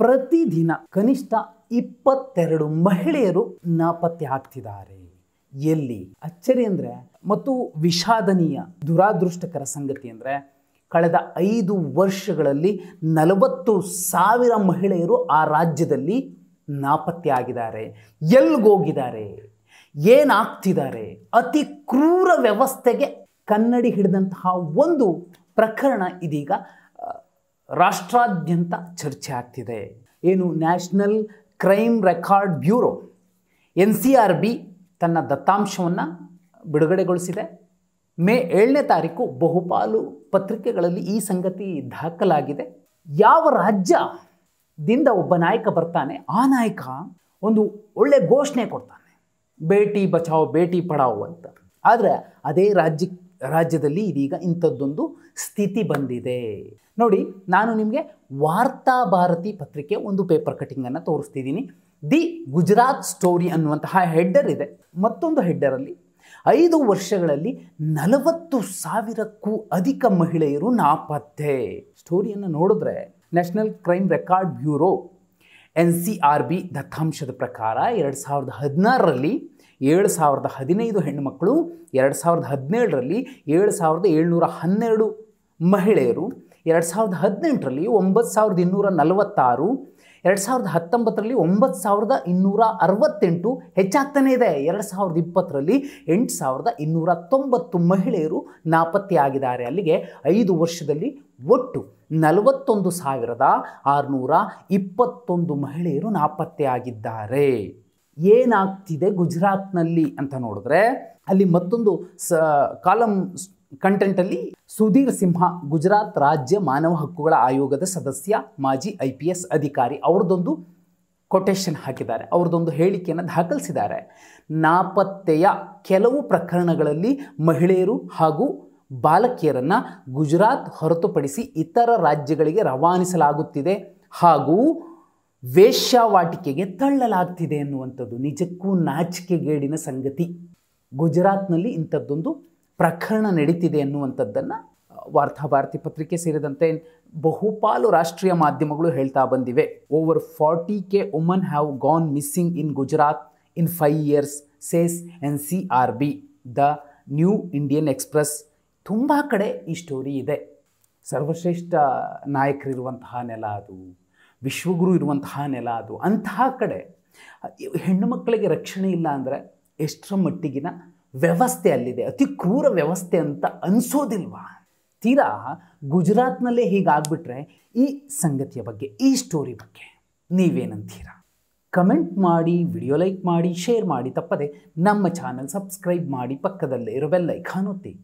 ಪ್ರತಿದಿನ ಕನಿಷ್ಠ ಇಪ್ಪತ್ತೆರಡು ಮಹಿಳೆಯರು ನಾಪತ್ತೆ ಆಗ್ತಿದ್ದಾರೆ ಎಲ್ಲಿ ಅಚ್ಚರಿ ಅಂದರೆ ಮತ್ತು ವಿಷಾದನೀಯ ದುರಾದೃಷ್ಟಕರ ಸಂಗತಿ ಅಂದರೆ ಕಳೆದ ಐದು ವರ್ಷಗಳಲ್ಲಿ ನಲವತ್ತು ಸಾವಿರ ಮಹಿಳೆಯರು ಆ ರಾಜ್ಯದಲ್ಲಿ ನಾಪತ್ತೆ ಆಗಿದ್ದಾರೆ ಎಲ್ಗೋಗಿದ್ದಾರೆ ಏನಾಗ್ತಿದ್ದಾರೆ ಅತಿ ಕ್ರೂರ ವ್ಯವಸ್ಥೆಗೆ ಕನ್ನಡಿ ಹಿಡಿದಂತಹ ಒಂದು ಪ್ರಕರಣ ಇದೀಗ ರಾಷ್ಟ್ರಾದ್ಯಂತ ಚರ್ಚೆ ಆಗ್ತಿದೆ ಏನು national crime record bureau N C R B ತನ್ನ ದತ್ತಾಂಶವನ್ನು ಬಿಡುಗಡೆಗೊಳಿಸಿದೆ ಮೇ ಏಳನೇ ತಾರೀಕು ಬಹುಪಾಲು ಪತ್ರಿಕೆಗಳಲ್ಲಿ ಈ ಸಂಗತಿ ದಾಖಲಾಗಿದೆ ಯಾವ ರಾಜ್ಯದಿಂದ ಒಬ್ಬ ನಾಯಕ ಬರ್ತಾನೆ ಆ ನಾಯಕ ಒಂದು ಒಳ್ಳೆ ಘೋಷಣೆ ಕೊಡ್ತಾನೆ ಭೇಟಿ ಬಚಾವ್ ಭೇಟಿ ಪಡಾವ್ ಅಂತ ಆದರೆ ಅದೇ ರಾಜ್ಯಕ್ಕೆ ರಾಜ್ಯದಲ್ಲಿ ಇದೀಗ ಇಂಥದ್ದೊಂದು ಸ್ಥಿತಿ ಬಂದಿದೆ ನೋಡಿ ನಾನು ನಿಮಗೆ ವಾರ್ತಾ ಭಾರತಿ ಪತ್ರಿಕೆ ಒಂದು ಪೇಪರ್ ಕಟ್ಟಿಂಗನ್ನು ತೋರಿಸ್ತಿದ್ದೀನಿ ದಿ ಗುಜರಾತ್ ಸ್ಟೋರಿ ಅನ್ನುವಂತಹ ಹೆಡ್ಡರ್ ಇದೆ ಮತ್ತೊಂದು ಹೆಡ್ಡರಲ್ಲಿ ಐದು ವರ್ಷಗಳಲ್ಲಿ ನಲವತ್ತು ಸಾವಿರಕ್ಕೂ ಅಧಿಕ ಮಹಿಳೆಯರು ನಾಪತ್ತೆ ಸ್ಟೋರಿಯನ್ನು ನೋಡಿದ್ರೆ national crime record bureau N C R B ದತ್ತಾಂಶದ ಪ್ರಕಾರ ಎರಡು ಸಾವಿರದ ಹದಿನಾರರಲ್ಲಿ ಏಳು ಸಾವಿರದ ಹದಿನೈದು ಹೆಣ್ಣುಮಕ್ಕಳು ಎರಡು ಸಾವಿರದ ಹದಿನೇಳರಲ್ಲಿ ಏಳು ಸಾವಿರದ ಏಳ್ನೂರ ಹನ್ನೆರಡು ಮಹಿಳೆಯರು ಎರಡು ಸಾವಿರದ ಹದಿನೆಂಟರಲ್ಲಿ ಒಂಬತ್ತು ಸಾವಿರದ ಇನ್ನೂರ ನಲವತ್ತಾರು ಎರಡು ಸಾವಿರದ ಹತ್ತೊಂಬತ್ತರಲ್ಲಿ ಒಂಬತ್ತು ಸಾವಿರದ ಇನ್ನೂರ ಅರವತ್ತೆಂಟು ಹೆಚ್ಚಾಗ್ತಾನೇ ಇದೆ ಎರಡು ಸಾವಿರದ ಇಪ್ಪತ್ತರಲ್ಲಿ ಎಂಟು ಸಾವಿರದ ಇನ್ನೂರ ತೊಂಬತ್ತು ಮಹಿಳೆಯರು ನಾಪತ್ತೆಯಾಗಿದ್ದಾರೆ ಅಲ್ಲಿಗೆ ಐದು ವರ್ಷದಲ್ಲಿ ಒಟ್ಟು ನಲವತ್ತೊಂದು ಸಾವಿರದ ಆರುನೂರ ಇಪ್ಪತ್ತೊಂದು ಮಹಿಳೆಯರು ನಾಪತ್ತೆಯಾಗಿದ್ದಾರೆ ಏನಾಗ್ತಿದೆ ಗುಜರಾತ್ನಲ್ಲಿ ಅಂತ ನೋಡಿದ್ರೆ ಅಲ್ಲಿ ಮತ್ತೊಂದು ಸ ಕಾಲಮ್ ಕಂಟೆಂಟಲ್ಲಿ ಸುಧೀರ್ ಸಿಂಹ ಗುಜರಾತ್ ರಾಜ್ಯ ಮಾನವ ಹಕ್ಕುಗಳ ಆಯೋಗದ ಸದಸ್ಯ ಮಾಜಿ ಐ ಪಿ ಎಸ್ ಅಧಿಕಾರಿ ಅವ್ರದ್ದೊಂದು ಕೊಟೇಶನ್ ಹಾಕಿದ್ದಾರೆ ಅವ್ರದ್ದೊಂದು ಹೇಳಿಕೆಯನ್ನು ದಾಖಲಿಸಿದ್ದಾರೆ ನಾಪತ್ತೆಯ ಕೆಲವು ಪ್ರಕರಣಗಳಲ್ಲಿ ಮಹಿಳೆಯರು ಹಾಗೂ ಬಾಲಕಿಯರನ್ನು ಗುಜರಾತ್ ಹೊರತುಪಡಿಸಿ ಇತರ ರಾಜ್ಯಗಳಿಗೆ ರವಾನಿಸಲಾಗುತ್ತಿದೆ ಹಾಗೂ ವೇಶ್ಯಾವಾಟಿಕೆಗೆ ತಳ್ಳಲಾಗ್ತಿದೆ ಎನ್ನುವಂಥದ್ದು ನಿಜಕ್ಕೂ ನಾಚಿಕೆಗೇಡಿನ ಸಂಗತಿ ಗುಜರಾತ್ನಲ್ಲಿ ಇಂಥದ್ದೊಂದು ಪ್ರಕರಣ ನಡೀತಿದೆ ಎನ್ನುವಂಥದ್ದನ್ನು ವಾರ್ತಾಭಾರತಿ ಪತ್ರಿಕೆ ಸೇರಿದಂತೆ ಬಹುಪಾಲು ರಾಷ್ಟ್ರೀಯ ಮಾಧ್ಯಮಗಳು ಹೇಳ್ತಾ ಬಂದಿವೆ over forty K women have gone missing in Gujarat in five years says N C R B the new Indian express ತುಂಬ ಕಡೆ ಈ ಸ್ಟೋರಿ ಇದೆ ಸರ್ವಶ್ರೇಷ್ಠ ನಾಯಕರಿರುವಂತಹ ನೆಲ ಅದು ವಿಶ್ವಗುರು ಇರುವಂತಹ ನೆಲ ಅದು ಅಂತಹ ಕಡೆ ಹೆಣ್ಣು ಮಕ್ಕಳಿಗೆ ರಕ್ಷಣೆ ಇಲ್ಲ ಅಂದರೆ ಎಷ್ಟರ ಮಟ್ಟಿಗಿನ ವ್ಯವಸ್ಥೆ ಅಲ್ಲಿದೆ ಅತಿ ಕ್ರೂರ ವ್ಯವಸ್ಥೆ ಅಂತ ಅನಿಸೋದಿಲ್ವಾ ತೀರಾ ಗುಜರಾತ್ನಲ್ಲೇ ಹೀಗಾಗ್ಬಿಟ್ರೆ ಈ ಸಂಗತಿಯ ಬಗ್ಗೆ ಈ ಸ್ಟೋರಿ ಬಗ್ಗೆ ನೀವೇನಂತೀರಾ ಕಮೆಂಟ್ ಮಾಡಿ ವಿಡಿಯೋ ಲೈಕ್ ಮಾಡಿ ಶೇರ್ ಮಾಡಿ ತಪ್ಪದೆ ನಮ್ಮ ಚಾನಲ್ ಸಬ್ಸ್ಕ್ರೈಬ್ ಮಾಡಿ ಪಕ್ಕದಲ್ಲೇ ಇರೋ ಬೆಲ್ಲೈಕಾನ್ ಒತ್ತಿ